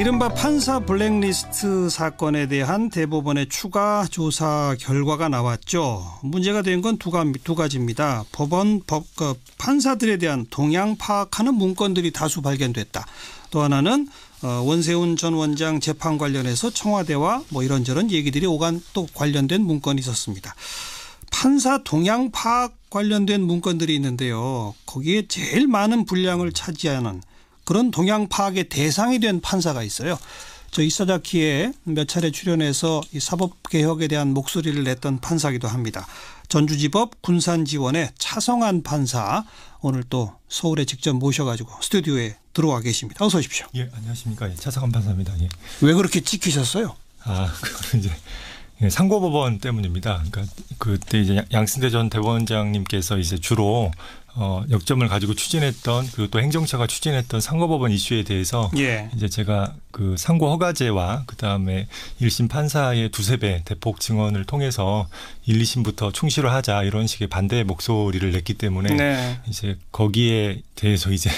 이른바 판사 블랙리스트 사건에 대한 대법원의 추가 조사 결과가 나왔죠. 문제가 된 건 두 가지입니다. 법원 법그 판사들에 대한 동향 파악하는 문건들이 다수 발견됐다. 또 하나는 어, 원세훈 전 원장 재판 관련해서 청와대와 뭐 이런저런 얘기들이 오간 또 관련된 문건이 있었습니다. 판사 동향 파악 관련된 문건들이 있는데요. 거기에 제일 많은 분량을 차지하는 그런 동향 파악의 대상이 된 판사가 있어요. 저 이사자키에 몇 차례 출연해서 이 사법 개혁에 대한 목소리를 냈던 판사기도 합니다. 전주지법 군산지원의 차성한 판사 오늘 또 서울에 직접 모셔가지고 스튜디오에 들어와 계십니다. 어서 오십시오. 예, 안녕하십니까. 예, 차성한 판사입니다. 예. 왜 그렇게 찍히셨어요? 아, 그거는 이제 예, 상고법원 때문입니다. 그러니까 그때 이제 양승태 전 대법원장님께서 이제 주로 어, 역점을 가지고 추진했던 그리고 또 행정처가 추진했던 상고법원 이슈에 대해서 예. 이제 제가 그 상고 허가제와 그 다음에 1심 판사의 두세 배 대폭 증언을 통해서 1, 2심부터 충실을 하자 이런 식의 반대 목소리를 냈기 때문에 네. 이제 거기에 대해서 이제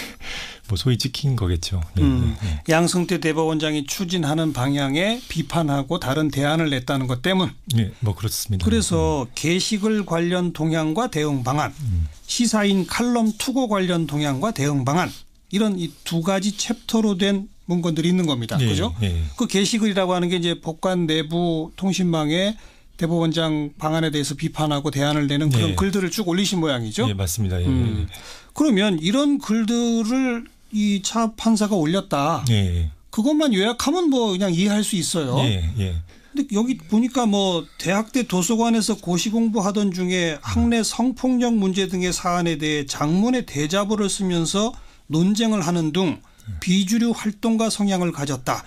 뭐 소위 찍힌 거겠죠. 예, 음. 예, 예. 양승태 대법원장이 추진하는 방향에 비판하고 다른 대안을 냈다는 것 때문. 예, 뭐 그렇습니다. 그래서 예. 게시글 관련 동향과 대응 방안, 음. 시사인 칼럼 투고 관련 동향과 대응 방안 이런 이 두 가지 챕터로 된 문건들이 있는 겁니다. 예, 그죠? 그 게시글이라고 하는 게 이제 법관 내부 통신망에 대법원장 방안에 대해서 비판하고 대안을 내는 그런 예. 글들을 쭉 올리신 모양이죠. 예, 맞습니다. 예. 음. 그러면 이런 글들을 이차 판사가 올렸다. 예, 예. 그것만 요약하면 뭐 그냥 이해할 수 있어요. 예, 예. 근데 여기 보니까 뭐 대학대 도서관에서 고시 공부하던 중에 학내 성폭력 문제 등의 사안에 대해 장문의 대자보를 쓰면서 논쟁을 하는 등 비주류 활동가 성향을 가졌다.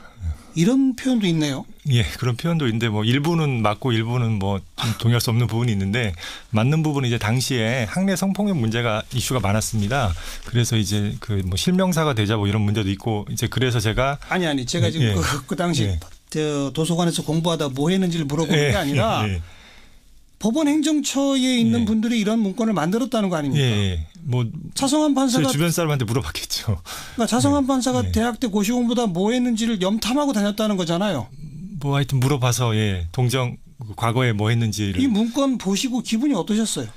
이런 표현도 있네요. 예, 그런 표현도 있는데 뭐 일부는 맞고 일부는 뭐좀 동의할 수 없는 부분이 있는데 맞는 부분은 이제 당시에 학내 성폭력 문제가 이슈가 많았습니다. 그래서 이제 그뭐 실명사가 되자 뭐 이런 문제도 있고 이제 그래서 제가 아니 아니 제가 네, 지금 예, 그, 그, 당시 예. 저 도서관에서 공부하다 뭐 했는지를 물어보는 예, 게 아니라 예, 예. 법원 행정처에 있는 예. 분들이 이런 문건을 만들었다는 거 아닙니까? 뭐 차성한 판사가 주변 사람한테 물어봤겠죠. 그러니까 차성한 네. 판사가 네. 대학 때 고시 공보다뭐 했는지를 염탐하고 다녔다는 거잖아요. 뭐 하여튼 물어봐서 예 동정 과거에 뭐 했는지를 이 문건 보시고 기분이 어떠셨어요?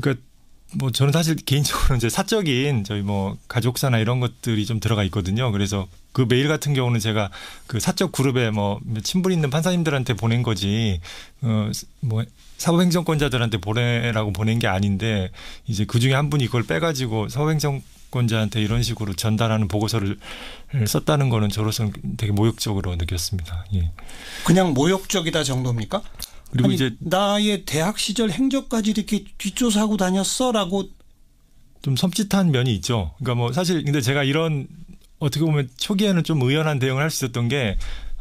그러니까 뭐 저는 사실 개인적으로 이제 사적인 저희 뭐 가족사나 이런 것들이 좀 들어가 있거든요. 그래서 그 메일 같은 경우는 제가 그 사적 그룹에 뭐 친분 있는 판사님들한테 보낸 거지 어 뭐 사법행정권자들한테 보내라고 보낸 게 아닌데 이제 그 중에 한 분이 이걸 빼가지고 사법행정권자한테 이런 식으로 전달하는 보고서를 썼다는 거는 저로서는 되게 모욕적으로 느꼈습니다. 예. 그냥 모욕적이다 정도입니까? 그리고 아니, 이제 나의 대학 시절 행적까지 이렇게 뒷조사하고 다녔어라고 좀 섬찟한 면이 있죠. 그러니까 뭐 사실 근데 제가 이런 어떻게 보면 초기에는 좀 의연한 대응을 할 수 있었던 게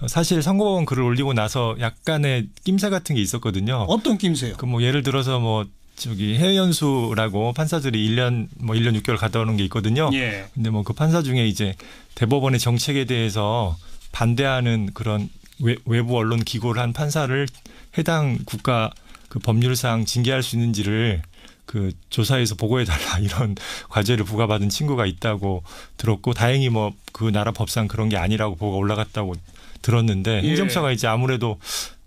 사실 선거법원 글을 올리고 나서 약간의 낌새 같은 게 있었거든요. 어떤 낌새요? 그 뭐 예를 들어서 뭐 저기 해외 연수라고 판사들이 1년 뭐 1년 6개월 갔다 오는 게 있거든요. 예. 근데 뭐 그 판사 중에 이제 대법원의 정책에 대해서 반대하는 그런 외, 부 언론 기고를 한 판사를 해당 국가 그 법률상 징계할 수 있는지를 그 조사해서 보고해 달라 이런 과제를 부과받은 친구가 있다고 들었고 다행히 뭐 그 나라 법상 그런 게 아니라고 보고 올라갔다고 들었는데 예. 행정처가 이제 아무래도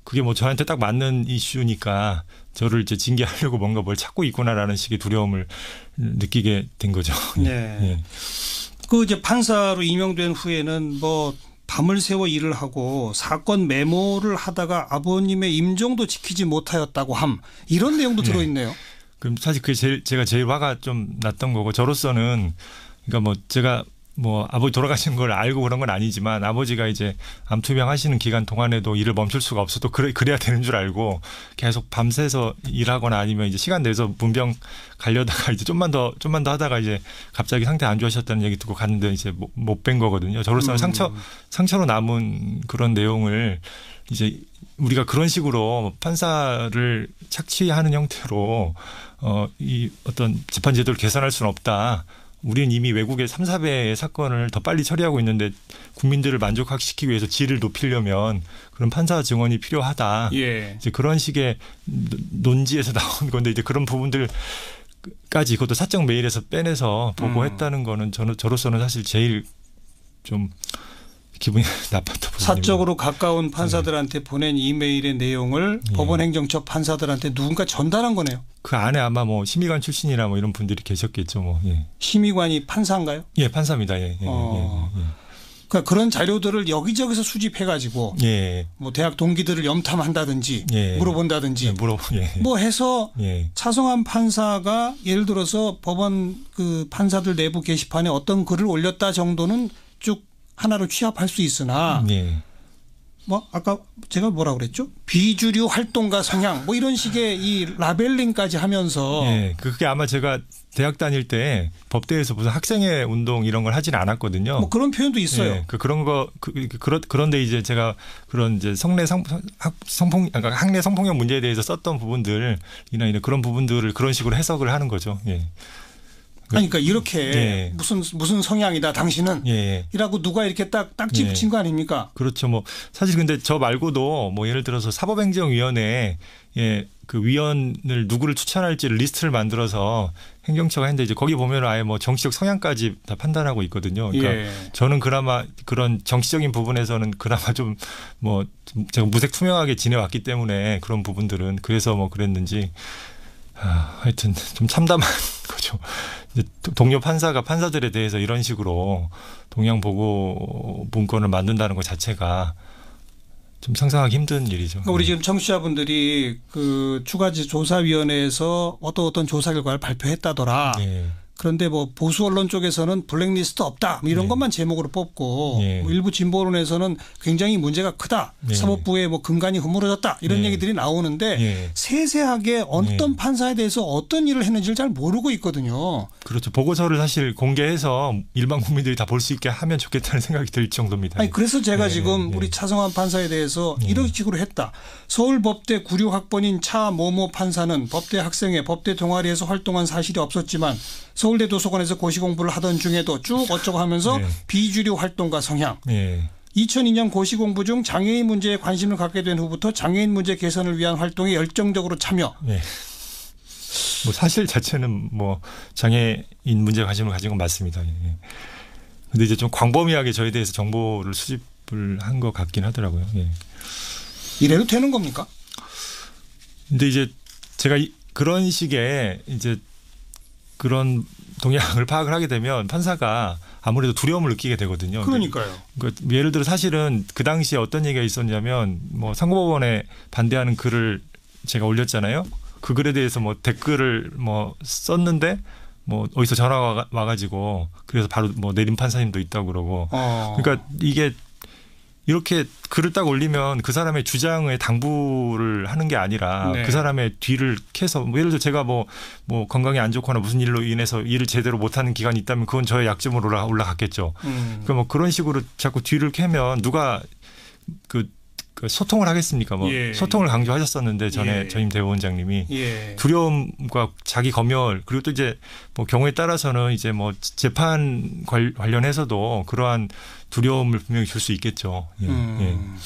그게 뭐 저한테 딱 맞는 이슈니까 저를 이제 징계하려고 뭔가 뭘 찾고 있구나라는 식의 두려움을 느끼게 된 거죠. 네. 예. 그 이제 판사로 임명된 후에는 뭐 밤을 새워 일을 하고 사건 메모를 하다가 아버님의 임종도 지키지 못하였다고 함 이런 내용도 네. 들어있네요. 네. 그럼 사실 그게 제일, 제가 제일 화가 좀 났던 거고 저로서는 그러니까 뭐 제가 뭐 아버지 돌아가신 걸 알고 그런 건 아니지만 아버지가 이제 암 투병하시는 기간 동안에도 일을 멈출 수가 없어도 그래 그래야 되는 줄 알고 계속 밤새서 일하거나 아니면 이제 시간 내서 문병 가려다가 이제 좀만 더 좀만 더 하다가 이제 갑자기 상태 안 좋아졌다는 얘기 듣고 갔는데 이제 못 뵌 거거든요. 저로서는 음. 상처 상처로 남은 그런 내용을 이제 우리가 그런 식으로 판사를 착취하는 형태로 어이 어떤 재판 제도를 개선할 수는 없다. 우리는 이미 외국의 3, 4배의 사건을 더 빨리 처리하고 있는데 국민들을 만족시키기 위해서 질을 높이려면 그런 판사 증언이 필요하다. 예. 이제 그런 식의 논지에서 나온 건데 이제 그런 부분들 까지 그것도 사적 메일에서 빼내서 보고했다는 음. 거는 저는 저로서는 사실 제일 좀 기분이 나빴다 사적으로 가까운 네. 판사들한테 네. 보낸 이메일의 내용을 예. 법원 행정처 판사들한테 누군가 전달한 거네요. 그 안에 아마 뭐 심의관 출신이라 뭐 이런 분들이 계셨겠죠. 뭐. 예. 심의관이 판사인가요? 예, 판사입니다. 예. 예, 예, 예 어. 그러니까 그런 자료들을 여기저기서 수집해가지고 예. 뭐 대학 동기들을 염탐한다든지 예. 물어본다든지 예. 물어, 뭐 해서 차성한 판사가 예를 들어서 법원 그 판사들 내부 게시판에 어떤 글을 올렸다 정도는 쭉 하나로 취합할 수 있으나 네. 뭐 아까 제가 뭐라 그랬죠? 비주류 활동가 성향 뭐 이런 식의 이 라벨링까지 하면서 예, 그게 아마 제가 대학 다닐 때 법대에서 무슨 학생회 운동 이런 걸 하진 않았거든요. 뭐 그런 표현도 있어요. 예, 그 그런 거 그, 그 그런 그런데 이제 제가 그런 이제 성내 성, 성폭 그러니까 학내 성폭력 문제에 대해서 썼던 부분들 이나 이런 그런 부분들을 그런 식으로 해석을 하는 거죠. 예. 그 그러니까 이렇게 예, 예. 무슨 무슨 성향이다 당신은 예. 예. 이라고 누가 이렇게 딱 딱지 붙인 예. 거 아닙니까? 그렇죠. 뭐 사실 근데 저 말고도 뭐 예를 들어서 사법행정위원회 예, 그 위원을 누구를 추천할지 리스트를 만들어서 행정처가 했는데 이제 거기 보면 아예 뭐 정치적 성향까지 다 판단하고 있거든요. 그러니까 예. 저는 그나마 그런 정치적인 부분에서는 그나마 좀 뭐 제가 무색 투명하게 지내왔기 때문에 그런 부분들은 그래서 뭐 그랬는지 아, 하여튼 좀 참담한 거죠. 이제 동료 판사가 판사들에 대해서 이런 식으로 동양 보고 문건을 만든다는 것 자체가 좀 상상하기 힘든 일이죠. 그러니까 우리 지금 청취자분들이 그 추가지 조사위원회에서 어떤 어떤 조사 결과를 발표했다더라. 네. 그런데 뭐 보수 언론 쪽에서는 블랙리스트 없다 뭐 이런 네. 것만 제목으로 뽑고 네. 뭐 일부 진보 언론에서는 굉장히 문제가 크다 네. 사법부의 뭐 근간이 허물어졌다 이런 네. 얘기들이 나오는데 네. 세세하게 어떤 네. 판사에 대해서 어떤 일을 했는지를 잘 모르고 있거든요. 그렇죠. 보고서를 사실 공개해서 일반 국민들이 다 볼 수 있게 하면 좋겠다는 생각이 들 정도입니다. 아니 그래서 제가 지금 우리 차성환 판사에 대해서 이런 식으로 했다. 서울법대 구류 학번인 차 모모 판사는 법대 학생의 법대 동아리에서 활동한 사실이 없었지만 서울대 도서관에서 고시 공부를 하던 중에도 쭉 어쩌고 하면서 네. 비주류 활동과 성향. 네. 예. 2002년 고시 공부 중 장애인 문제에 관심을 갖게 된 후부터 장애인 문제 개선을 위한 활동에 열정적으로 참여. 네. 뭐 사실 자체는 뭐 장애인 문제 관심을 가진 건 맞습니다. 예. 근데 이제 좀 광범위하게 저에 대해서 정보를 수집을 한 것 같긴 하더라고요. 예. 이래도 되는 겁니까? 근데 이제 제가 그런 식의 이제 그런 동향을 파악을 하게 되면 판사가 아무래도 두려움을 느끼게 되거든요. 그러니까요. 그러니까 예를 들어 사실은 그 당시에 어떤 얘기가 있었냐면 뭐 상고법원에 반대하는 글을 제가 올렸잖아요. 그 글에 대해서 뭐 댓글을 뭐 썼는데 뭐 어디서 전화가 와가지고 그래서 바로 뭐 내린 판사님도 있다고 그러고 어. 그러니까 이게 이렇게 글을 딱 올리면 그 사람의 주장의 당부를 하는 게 아니라 네. 그 사람의 뒤를 캐서 뭐 예를 들어 제가 뭐, 뭐 건강이 안 좋거나 무슨 일로 인해서 일을 제대로 못하는 기간이 있다면 그건 저의 약점으로 올라갔겠죠. 음. 그뭐 그러니까 그런 식으로 자꾸 뒤를 캐면 누가 그그 소통을 하겠습니까? 뭐 예. 소통을 강조하셨었는데 전에 예. 전임 대법원장님이 예. 두려움과 자기 검열 그리고 또 이제 뭐 경우에 따라서는 이제 뭐 재판 관련해서도 그러한 두려움을 분명히 줄 수 있겠죠. 예. 음. 예.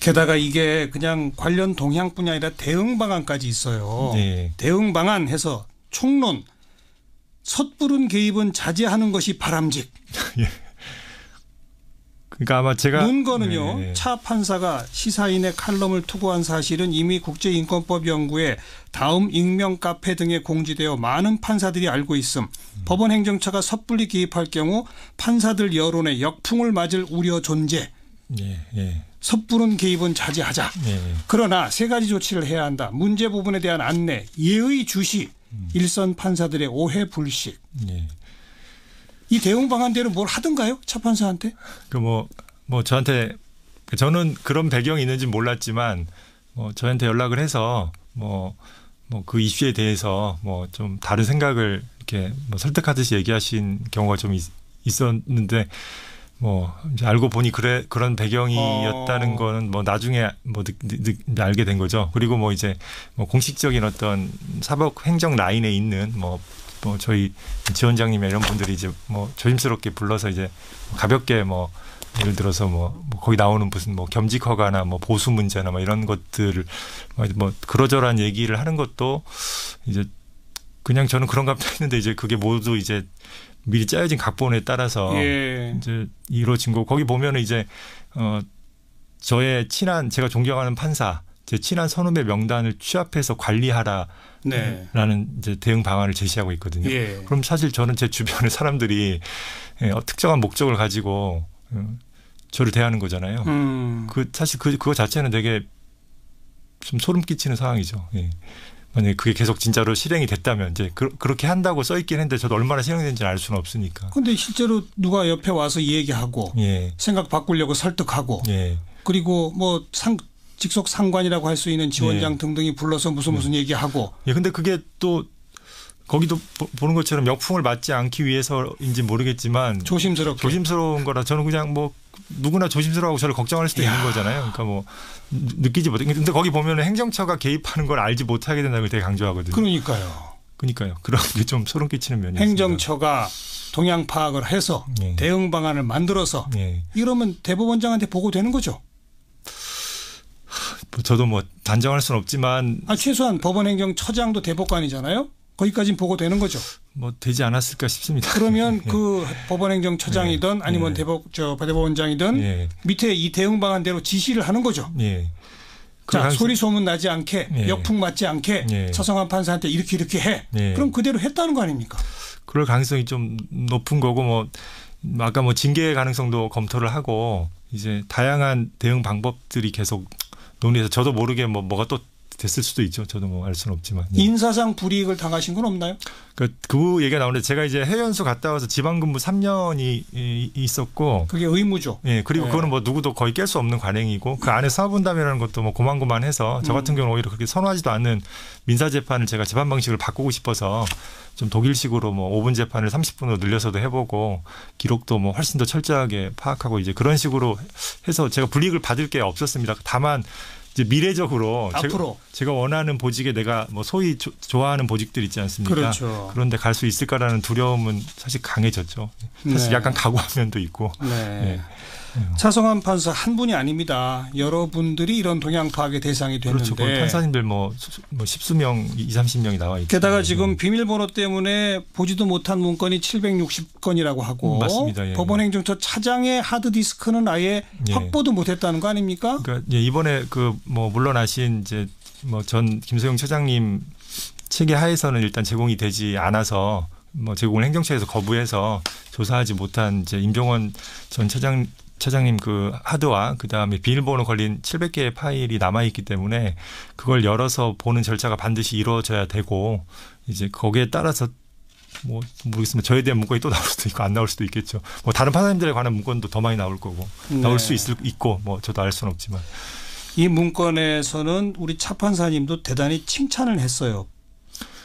게다가 이게 그냥 관련 동향뿐이 아니라 대응 방안까지 있어요. 예. 대응 방안 해서 총론 섣부른 개입은 자제하는 것이 바람직. 예. 그러니까 아마 제가 논거는요. 네, 네. 차 판사가 시사인의 칼럼을 투고한 사실은 이미 국제인권법 연구에 다음 익명 카페 등에 공지되어 많은 판사들이 알고 있음. 음. 법원 행정처가 섣불리 개입할 경우 판사들 여론에 역풍을 맞을 우려 존재. 예, 예. 섣부른 개입은 자제하자. 예, 예, 그러나 세 가지 조치를 해야 한다. 문제 부분에 대한 안내, 예의 주시, 음. 일선 판사들의 오해 불식. 예. 이 대응 방안대로 뭘 하던가요? 차판사한테? 그 뭐, 뭐 저한테 저는 그런 배경이 있는지 몰랐지만 뭐 저한테 연락을 해서 뭐 뭐 그 이슈에 대해서 뭐 좀 다른 생각을 이렇게 뭐 설득하듯이 얘기하신 경우가 좀 있, 있었는데 뭐 이제 알고 보니 그래 그런 배경이었다는 어. 거는 뭐 나중에 뭐 늦, 늦, 늦, 알게 된 거죠. 그리고 뭐 이제 뭐 공식적인 어떤 사법 행정 라인에 있는 뭐뭐 저희 지원장님 이런 분들이 이제 뭐 조심스럽게 불러서 이제 가볍게 뭐 예를 들어서 뭐, 뭐 거기 나오는 무슨 뭐 겸직 허가나 뭐 보수 문제나 뭐 이런 것들을 뭐그러저러 뭐 얘기를 하는 것도 이제 그냥 저는 그런가 했는데 이제 그게 모두 이제 미리 짜여진 각본에 따라서 예. 이제 이루어진 거 거기 보면은 이제 어 저의 친한 제가 존경하는 판사 제 친한 선후배 명단을 취합해서 관리하라라는 네. 이제 대응 방안을 제시하고 있거든요. 예. 그럼 사실 저는 제 주변의 사람들이 예, 어, 특정한 목적을 가지고 어, 저를 대하는 거잖아요. 음. 그 사실 그 그거 자체는 되게 좀 소름 끼치는 상황이죠. 예. 만약에 그게 계속 진짜로 실행이 됐다면 이제 그, 렇게 한다고 써 있긴 했는데 저도 얼마나 실행된지는 알 수는 없으니까. 그런데 실제로 누가 옆에 와서 이 얘기하고 예. 생각 바꾸려고 설득하고 예. 그리고 뭐상 직속 상관이라고 할 수 있는 지원장 예. 등등이 불러서 무슨 예. 무슨 얘기하고. 예, 근데 그게 또 거기도 보는 것처럼 역풍을 맞지 않기 위해서인지 모르겠지만 조심스럽게 조심스러운 거라 저는 그냥 뭐 누구나 조심스러워하고 저를 걱정할 수도 야 있는 거잖아요. 그러니까 뭐 느끼지 못해. 근데 거기 보면은 행정처가 개입하는 걸 알지 못하게 된다고 되게 강조하거든요. 그러니까요. 그러니까요. 그런 게 좀 소름 끼치는 면이 행정처가 있습니다. 동향 파악을 해서 예. 대응 방안을 만들어서 예. 이러면 대법원장한테 보고되는 거죠. 저도 뭐 단정할 수는 없지만 아 최소한 법원행정처장도 대법관이잖아요. 거기까지는 보고되는 거죠. 뭐 되지 않았을까 싶습니다. 그러면 예. 그 법원행정처장이든 예. 아니면 예. 대법 저 대법원장이든 예. 밑에 이대응 방안대로 지시를 하는 거죠. 예. 그 자, 소리 소문 나지 않게 예. 역풍 맞지 않게 예. 서성한 판사한테 이렇게 이렇게 해. 그럼 그대로 했다는 거 아닙니까? 그럴 가능성이 좀 높은 거고 뭐 아까 뭐 징계 가능성도 검토를 하고 이제 다양한 대응 방법들이 계속 논의에서 저도 모르게 뭐 뭐가 또 됐을 수도 있죠. 저도 뭐알 수는 없지만 예. 인사상 불이익을 당하신 건 없나요? 그, 그 얘기가 나오는데 제가 이제 해외연수 갔다 와서 지방근무 3년이 있었고 그게 의무죠. 예 그리고 예. 그거는 뭐 누구도 거의 깰 수 없는 관행이고 그 안에 사업분담이라는 것도 뭐 고만고만해서 저 음. 같은 경우는 오히려 그렇게 선호하지도 않는 민사재판을 제가 재판 방식을 바꾸고 싶어서 좀 독일식으로 뭐 5분 재판을 30분으로 늘려서도 해보고 기록도 뭐 훨씬 더 철저하게 파악하고 이제 그런 식으로 해서 제가 불이익을 받을 게 없었습니다. 다만 이제 미래적으로 앞으로 제가, 제가, 원하는 보직에 내가 뭐 소위 조, 좋아하는 보직들 있지 않습니까? 그렇죠. 그런데 갈 수 있을까라는 두려움은 사실 강해졌죠. 사실 네. 약간 각오한 면도 있고. 네. 네. 차성환 판사 한 분이 아닙니다. 여러분들이 이런 동향 파악의 대상이 되는데 그렇죠. 판사님들 뭐, 뭐 십수 명, 이 삼십 명이 나와 있죠. 게다가 지금 비밀번호 때문에 보지도 못한 문건이 칠백육 건이라고 하고. 음, 맞습니다. 예. 법원행정처 차장의 하드디스크는 아예 예. 확보도 못했다는 거 아닙니까? 그러니까 예, 이번에 그 뭐 물러나신 이제 뭐 전 김소영 차장님 체계 하에서는 일단 제공이 되지 않아서 뭐 제공을 행정처에서 거부해서 조사하지 못한 이제 임종원 전 차장 차장님 그 하드와 그 다음에 비밀번호 걸린 700개의 파일이 남아 있기 때문에 그걸 열어서 보는 절차가 반드시 이루어져야 되고 이제 거기에 따라서 뭐 모르겠습니다. 저에 대한 문건이 또 나올 수도 있고 안 나올 수도 있겠죠. 뭐 다른 판사님들에 관한 문건도 더 많이 나올 거고 네. 나올 수 있을 있고 뭐 저도 알 수는 없지만 이 문건에서는 우리 차 판사님도 대단히 칭찬을 했어요.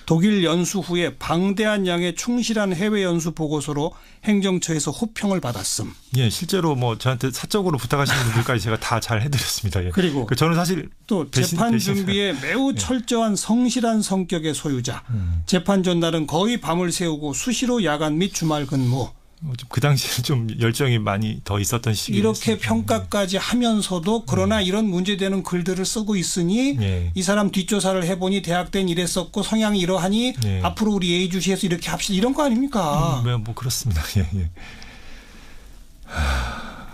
독일 연수 후에 방대한 양의 충실한 해외 연수 보고서로 행정처에서 호평을 받았음. 예, 실제로 뭐 저한테 사적으로 부탁하시는 분들까지 제가 다 잘 해드렸습니다. 예. 그리고 그 저는 사실 또 배신, 재판 준비에 예. 매우 철저한 성실한 성격의 소유자. 음. 재판 전날은 거의 밤을 새우고 수시로 야간 및 주말 근무. 어, 좀 그 당시에 좀 열정이 많이 더 있었던 시기 이렇게 평가까지 하면서도 그러나 네. 이런 문제되는 글들을 쓰고 있으니 네. 이 사람 뒷조사를 해보니 대학된 이랬었고 성향이 이러하니 네. 앞으로 우리 예의주시해서 이렇게 합시다 이런 거 아닙니까? 음, 뭐, 뭐 그렇습니다. 예, 예.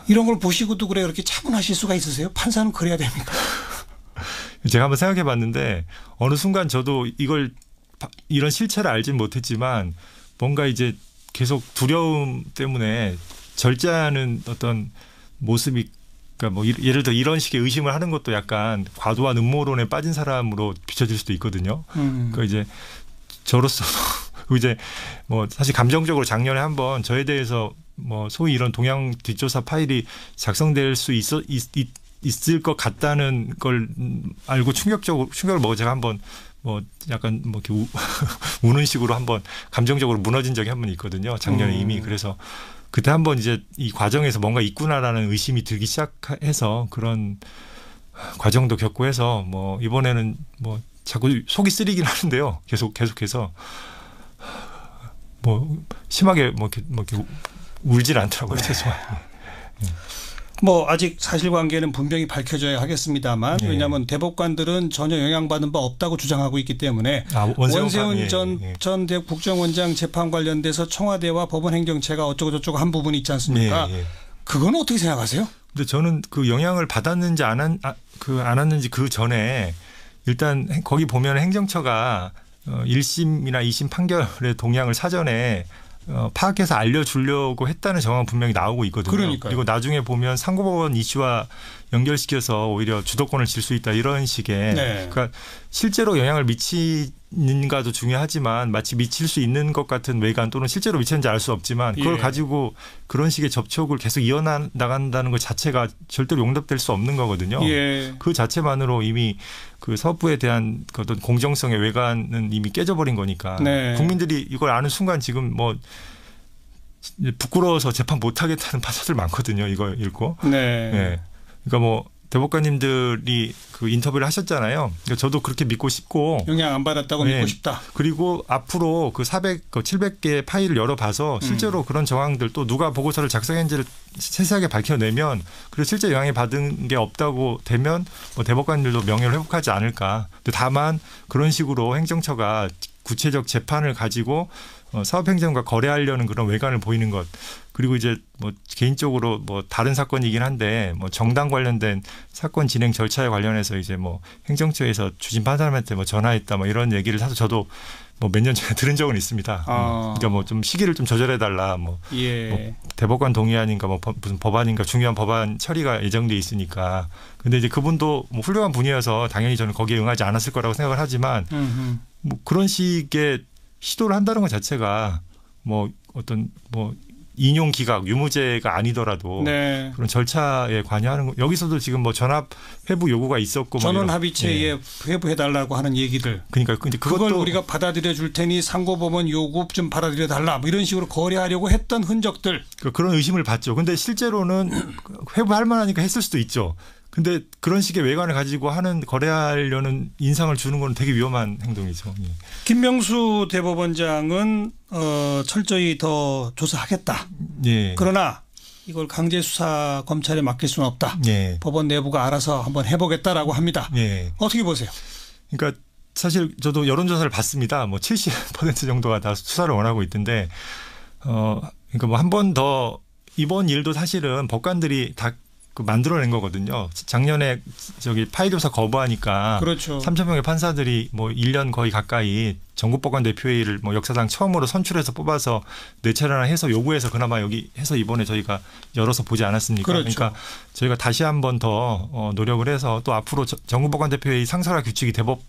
이런 걸 보시고도 그래 그렇게 차분하실 수가 있으세요? 판사는 그래야 됩니까? 제가 한번 생각해봤는데 어느 순간 저도 이걸 이런 실체를 알진 못했지만 뭔가 이제 계속 두려움 때문에 절제하는 어떤 모습이 그러니까 뭐 예를 들어 이런 식의 의심을 하는 것도 약간 과도한 음모론에 빠진 사람으로 비춰질 수도 있거든요. 음. 그러니까 이제 저로서 이제 뭐 사실 감정적으로 작년에 한번 저에 대해서 뭐 소위 이런 동양 뒷조사 파일이 작성될 수 있어 있, 있, 있을 것 같다는 걸 알고 충격적으로 충격을 먹어 제가 한번 뭐 약간 뭐 이렇게 우, 는 식으로 한번 감정적으로 무너진 적이 한 번 있거든요. 작년에 음. 이미 그래서 그때 한번 이제 이 과정에서 뭔가 있구나라는 의심이 들기 시작해서 그런 과정도 겪고 해서 뭐 이번에는 뭐 자꾸 속이 쓰리긴 하는데요. 계속 계속해서 뭐 심하게 뭐 이렇게, 뭐 이렇게 울진 않더라고요. 네. 죄송합니다. 네. 뭐 아직 사실관계는 분명히 밝혀져야 하겠습니다만 예. 왜냐하면 대법관들은 전혀 영향받은 바 없다고 주장하고 있기 때문에 아, 원세훈, 원세훈 예, 전, 예. 예. 전 국정원장 재판 관련돼서 청와대와 법원 행정처가 어쩌고저쩌고 한 부분이 있지 않습니까? 예, 그건 어떻게 생각하세요? 근데 저는 그 영향을 받았는지 안한그안 아, 그 왔는지 그 전에 일단 거기 보면 행정처가 1심이나 어, 2심 판결의 동향을 사전에 어, 파악해서 알려주려고 했다는 정황 분명히 나오고 있거든요. 그러니까 그리고 나중에 보면 상고법원 이슈와 연결시켜서 오히려 주도권을 질 수 있다 이런 식의 네. 그러니까 실제로 영향을 미치 있는가도 중요하지만 마치 미칠 수 있는 것 같은 외관 또는 실제로 미쳤는지 알 수 없지만 그걸 예. 가지고 그런 식의 접촉을 계속 이어나 나간다는 것 자체가 절대로 용납될 수 없는 거거든요. 예. 그 자체만으로 이미 그 서부에 대한 그 어떤 공정성의 외관은 이미 깨져버린 거니까 네. 국민들이 이걸 아는 순간 지금 뭐 부끄러워서 재판 못 하겠다는 판사들 많거든요. 이거 읽고. 네. 예. 그러니까 뭐 대법관님들이 그 인터뷰를 하셨잖아요. 그러니까 저도 그렇게 믿고 싶고 영향 안 받았다고 네. 믿고 싶다. 그리고 앞으로 그 400, 그 700개 파일을 열어봐서 음. 실제로 음. 그런 정황들 또 누가 보고서를 작성했는지를 세세하게 밝혀내면 그리고 실제 영향이 받은 게 없다고 되면 뭐 대법관들도 명예를 회복하지 않을까. 다만 그런 식으로 행정처가 구체적 재판을 가지고 어, 사업행정과 거래하려는 그런 외관을 보이는 것 그리고 이제 뭐 개인적으로 뭐 다른 사건이긴 한데 뭐 정당 관련된 사건 진행 절차에 관련해서 이제 뭐 행정처에서 주진 판사님한테 뭐 전화했다 뭐 이런 얘기를 사서 저도 뭐 몇 년 전에 들은 적은 있습니다. 아. 음, 그러니까 뭐 좀 시기를 좀 조절해 달라 뭐, 예. 뭐, 대법관 동의안인가 뭐 무슨 법안인가 중요한 법안 처리가 예정돼 있으니까 근데 이제 그분도 뭐 훌륭한 분이어서 당연히 저는 거기에 응하지 않았을 거라고 생각을 하지만 음흠. 음. 뭐 그런 식의 시도를 한다는 것 자체가 뭐 어떤 뭐 인용 기각 유무죄가 아니더라도 네. 그런 절차에 관여하는 거. 여기서도 지금 뭐 전합 회부 요구가 있었고 뭐 전원 합의체에 예. 네. 회부해 달라고 하는 얘기들. 그러니까 근데 그걸 우리가 받아들여 줄 테니 상고법원 요구 좀 받아들여 달라 뭐 이런 식으로 거래하려고 했던 흔적들. 그 그런 의심을 받죠. 근데 실제로는 회부할 만하니까 했을 수도 있죠. 근데 그런 식의 외관을 가지고 하는 거래하려는 인상을 주는 건 되게 위험한 행동이죠. 예. 김명수 대법원장은 어, 철저히 더 조사하겠다. 예. 그러나 이걸 강제 수사 검찰에 맡길 수는 없다. 예. 법원 내부가 알아서 한번 해보겠다라고 합니다. 예. 어떻게 보세요? 그러니까 사실 저도 여론조사를 봤습니다. 뭐 70% 정도가 다 수사를 원하고 있던데 어 그러니까 뭐 한 번 더 이번 일도 사실은 법관들이 다그 만들어낸 거거든요. 작년에 저기 파이교사 거부하니까 그렇죠. 3천 명의 판사들이 뭐 1년 거의 가까이 전국법관 대표회의를 뭐 역사상 처음으로 선출해서 뽑아서 네 차례나 해서 요구해서 그나마 여기 해서 이번에 저희가 열어서 보지 않았습니까? 그렇죠. 그러니까 저희가 다시 한 번더 어, 노력을 해서 또 앞으로 전국법관 대표회의 상설화 규칙이 대법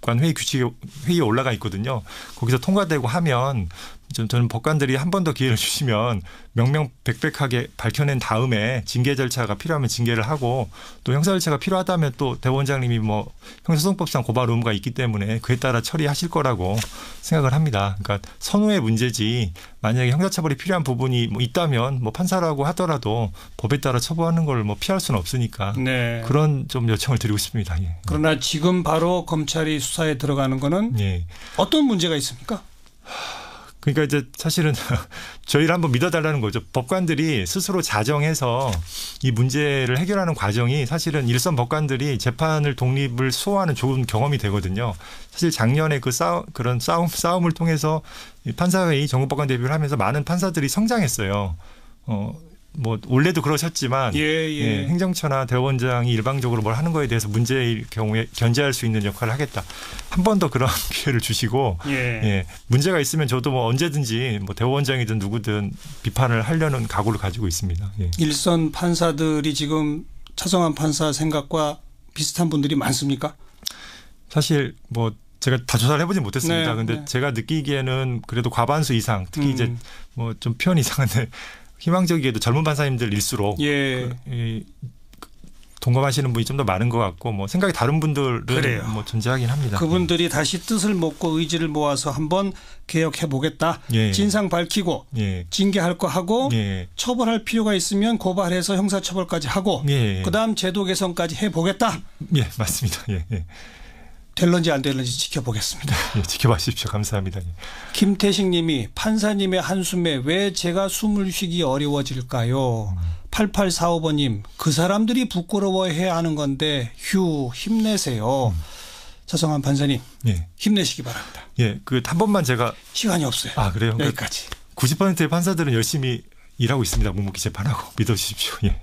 관 회의 규칙 회의에 올라가 있거든요. 거기서 통과되고 하면 좀 저는 법관들이 한 번 더 기회를 주시면 명명백백하게 밝혀낸 다음에 징계 절차가 필요하면 징계를 하고 또 형사 절차가 필요하다면 또 대원장님이 뭐 형사소송법상 고발 의무가 있기 때문에 그에 따라 처리하실 거라고 생각을 합니다. 그러니까 선호의 문제지 만약에 형사처벌이 필요한 부분이 뭐 있다면 뭐 판사라고 하더라도 법에 따라 처벌하는 걸 뭐 피할 수는 없으니까 네. 그런 좀 요청을 드리고 싶습니다. 예. 그러나 지금 바로 검찰이 수사에 들어가는 거는 예. 어떤 문제가 있습니까? 그러니까 이제 사실은 저희를 한번 믿어달라는 거죠. 법관들이 스스로 자정해서 이 문제를 해결하는 과정이 사실은 일선 법관들이 재판을 독립을 수호하는 좋은 경험이 되거든요. 사실 작년에 그싸움 그런 싸움, 싸움을 통해서 판사회의 정부법관 대비를 하면서 많은 판사들이 성장했어요. 어, 뭐 원래도 그러셨지만 예, 예. 예, 행정처나 대원장이 일방적으로 뭘 하는 거에 대해서 문제일 경우에 견제할 수 있는 역할을 하겠다. 한 번 더 그런 기회를 주시고 예. 예. 문제가 있으면 저도 뭐 언제든지 뭐 대원장이든 누구든 비판을 하려는 각오를 가지고 있습니다. 예. 일선 판사들이 지금 차성한 판사 생각과 비슷한 분들이 많습니까? 사실 뭐 제가 다 조사를 해보진 못했습니다. 네, 근데 네. 제가 느끼기에는 그래도 과반수 이상, 특히 음. 이제 뭐 뭐좀 표현 이 이상한데 희망적이게도 젊은 반사님들일수록 예. 그, 이, 그, 동감하시는 분이 좀 더 많은 것 같고 뭐 생각이 다른 분들은 그래요. 뭐 존재하긴 합니다. 그분들이 네. 다시 뜻을 먹고 의지를 모아서 한번 개혁해 보겠다. 예. 진상 밝히고 예. 징계할 거 하고 예. 처벌할 필요가 있으면 고발해서 형사처벌까지 하고 예. 그다음 제도 개선까지 해 보겠다. 예 맞습니다. 예. 예. 될런지 안 될런지 지켜보겠습니다. 예, 지켜봐십시오. 감사합니다. 예. 김태식 님이 판사님의 한숨에 왜 제가 숨을 쉬기 어려워질까요? 음. 8845번 님, 그 사람들이 부끄러워해야 하는 건데 휴 힘내세요. 음. 서성한 판사님, 예. 힘내시기 바랍니다. 예, 그한 번만 제가 시간이 없어요. 아 그래요? 그 여기까지. 90%의 판사들은 열심히 일하고 있습니다. 묵묵히 재판하고 믿어주십시오. 예. 예.